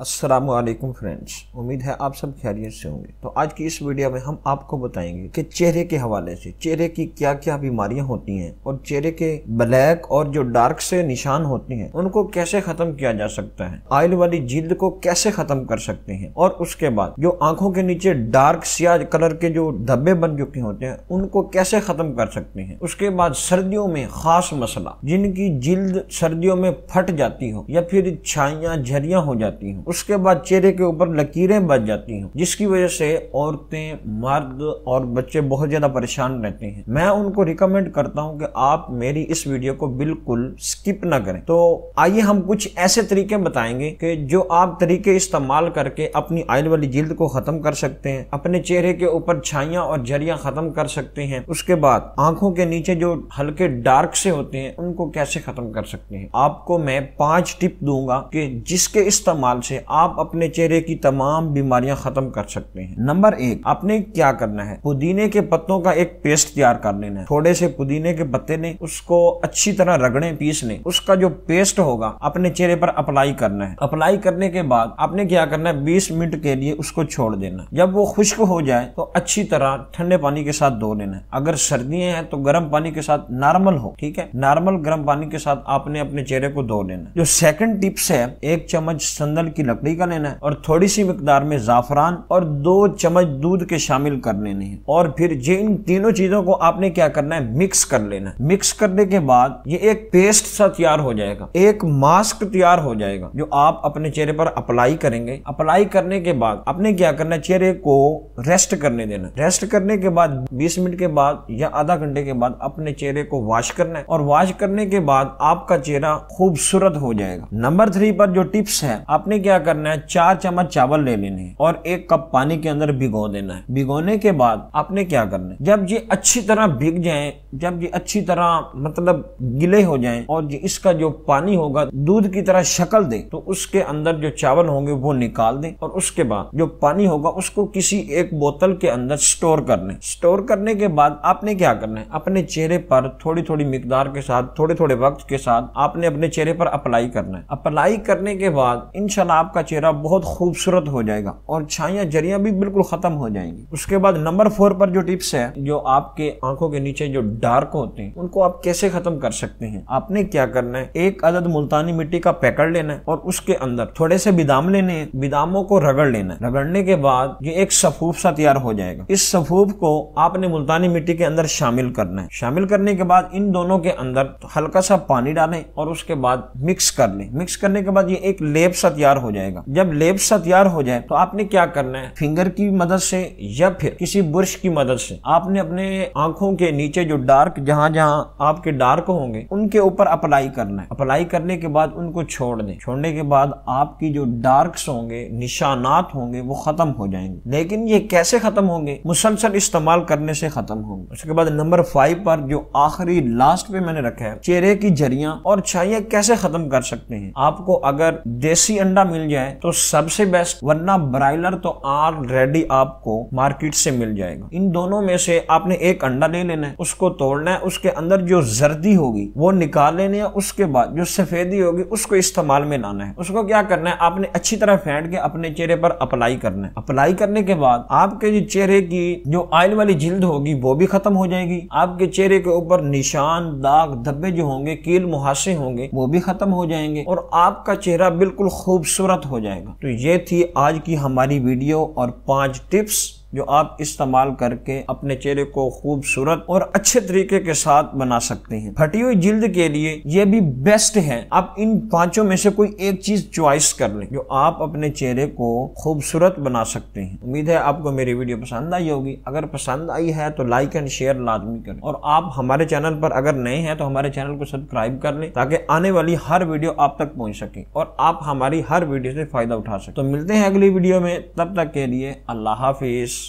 Aslam friends उम्मीद है आप सब खैरियत से होंगे तो आज की इस वीडियो में हम आपको बताएंगे कि चेहरे के हवाले से चेहरे की क्या क्या बीमारियां होती हैं और चेहरे के ब्लैक और जो डार्क से निशान होते हैं उनको कैसे खत्म किया जा सकता है आयल वाली जिल्द को कैसे खत्म कर सकते हैं और उसके बाद जो आंखों के नीचे डार्क सिया कलर के जो धब्बे बन चुके होते हैं उनको कैसे खत्म कर सकते हैं उसके बाद सर्दियों में खास मसला जिनकी जिल्द सर्दियों में फट जाती हो या फिर छाइया झरिया हो जाती हो उसके बाद चेहरे के ऊपर लकीरें बच जाती हैं जिसकी वजह से औरतें मर्द और बच्चे बहुत ज़्यादा परेशान रहते हैं मैं उनको रिकमेंड करता हूँ कि आप मेरी इस वीडियो को बिल्कुल स्किप ना करें तो आइए हम कुछ ऐसे तरीके बताएंगे कि जो आप तरीके इस्तेमाल करके अपनी आयल वाली जिल्द को ख़त्म कर सकते हैं अपने चेहरे के ऊपर छाइयाँ और झरियाँ ख़त्म कर सकते हैं उसके बाद आंखों के नीचे जो हल्के डार्क से होते हैं उनको कैसे ख़त्म कर सकते हैं आपको मैं पाँच टिप दूंगा कि जिसके इस्तेमाल से आप अपने चेहरे की तमाम बीमारियां खत्म कर सकते हैं नंबर एक आपने क्या करना है पुदीने के पत्तों का एक पेस्ट तैयार कर लेना है थोड़े से पुदीने के पत्ते ने उसको अच्छी तरह रगड़े पीस ले उसका जो पेस्ट होगा अपने चेहरे पर अप्लाई करना है अप्लाई करने के बाद आपने क्या करना है बीस मिनट के लिए उसको छोड़ देना जब वो खुश्क हो जाए तो अच्छी तरह ठंडे पानी के साथ धो लेना अगर सर्दियां हैं तो गर्म पानी के साथ नॉर्मल हो ठीक है नॉर्मल गर्म पानी के साथ आपने अपने चेहरे को धो लेना जो सेकंड टिप्स है एक चम्मच संदल की की लकड़ी का लेना है और थोड़ी सी मकदार में जाफरान और दो चम्मच दूध के शामिल कर लेने हैं और फिर ये इन तीनों चीजों को आपने क्या करना है मिक्स कर लेना मिक्स करने के बाद ये एक पेस्ट सा तैयार हो जाएगा एक मास्क तैयार हो जाएगा जो आप अपने चेहरे पर अप्लाई करेंगे अप्लाई करने के बाद आपने क्या करना है चेहरे को रेस्ट करने देना रेस्ट करने के बाद बीस मिनट के बाद या आधा घंटे के बाद अपने चेहरे को वॉश करना है और वॉश करने के बाद आपका चेहरा खूबसूरत हो जाएगा नंबर थ्री पर जो टिप्स है आपने क्या क्या करना है चार चम्मच चावल ले लेने और एक कप पानी के अंदर भिगो देना है भिगोने के बाद आपने क्या करना है जब ये अच्छी तरह भिग जाए जब ये अच्छी तरह मतलब गिले हो जाए और इसका जो पानी होगा दूध की तरह शक्ल दे तो उसके अंदर जो चावल होंगे वो निकाल दे और उसके बाद जो पानी होगा उसको किसी एक बोतल के अंदर स्टोर कर करने स्टोर करने के बाद आपने क्या करना है अपने चेहरे पर थोड़ी थोड़ी मिकदार के साथ थोड़े थोड़े वक्त के साथ आपने अपने चेहरे पर अप्लाई करना है अप्लाई करने के बाद इनशाला आपका चेहरा बहुत खूबसूरत हो जाएगा और छाया जरिया भी बिल्कुल ख़त्म हो जाएंगी उसके बाद नंबर फोर पर जो टिप्स है जो आपके आंखों के नीचे जो डार्क होते हैं उनको आप कैसे ख़त्म कर सकते हैं आपने क्या करना है एक अदद मुल्तानी मिट्टी का पैकेट लेना है और उसके अंदर थोड़े से बिदाम लेने हैं बिदामों को रगड़ लेना है रगड़ने के बाद ये एक सफूफ सा तैयार हो जाएगा इस सफूफ को आपने मुल्तानी मिट्टी के अंदर शामिल करना है शामिल करने के बाद इन दोनों के अंदर हल्का सा पानी डालें और उसके बाद मिक्स कर लें मिक्स करने के बाद ये एक लेप सा तैयार हो जाएगा जब लेप सा तैयार हो जाए तो आपने क्या करना है फिंगर की मदद से या फिर किसी ब्रश की मदद से आपने अपने आंखों के नीचे जो डार्क जहाँ जहाँ आपके डार्क होंगे उनके ऊपर अप्लाई करना है अप्लाई करने के बाद उनको छोड़ दें छोड़ने के बाद आपकी जो डार्क होंगे निशानात होंगे वो खत्म हो जाएंगे लेकिन ये कैसे खत्म होंगे मुसलसल इस्तेमाल करने से खत्म होंगे उसके बाद नंबर फाइव पर जो आखिरी लास्ट पे मैंने रखा है चेहरे की जरिया और छाइया कैसे खत्म कर सकते हैं आपको अगर देसी अंडा मिल मिल जाए तो सबसे बेस्ट वरना ब्रायलर तो ऑलरेडी आपको मार्केट से मिल जाएगा इन दोनों में से आपने एक अंडा ले लेना है उसको तोड़ना है उसके अंदर जो जर्दी होगी वो निकाल लेनी है उसके बाद जो सफेदी होगी उसको इस्तेमाल में लाना है उसको क्या करना है आपने अच्छी तरह फेंट के अपने चेहरे पर अप्लाई करना है अप्लाई करने के बाद आपके जो चेहरे की जो आयल वाली जिल्द होगी वो भी खत्म हो जाएगी आपके चेहरे के ऊपर निशान दाग धब्बे जो होंगे कील मुहासे होंगे वो भी खत्म हो जाएंगे और आपका चेहरा बिल्कुल खूबसूरत तुरंत हो जाएगा तो ये थी आज की हमारी वीडियो और पांच टिप्स जो आप इस्तेमाल करके अपने चेहरे को खूबसूरत और अच्छे तरीके के साथ बना सकते हैं फटी हुई जिल्द के लिए ये भी बेस्ट है आप इन पांचों में से कोई एक चीज चॉइस कर लें जो आप अपने चेहरे को खूबसूरत बना सकते हैं उम्मीद है आपको मेरी वीडियो पसंद आई होगी अगर पसंद आई है तो लाइक एंड शेयर लाजमी करें और आप हमारे चैनल पर अगर नए हैं तो हमारे चैनल को सब्सक्राइब कर लें ताकि आने वाली हर वीडियो आप तक पहुंच सके और आप हमारी हर वीडियो से फायदा उठा सके तो मिलते हैं अगली वीडियो में तब तक के लिए अल्लाह हाफिज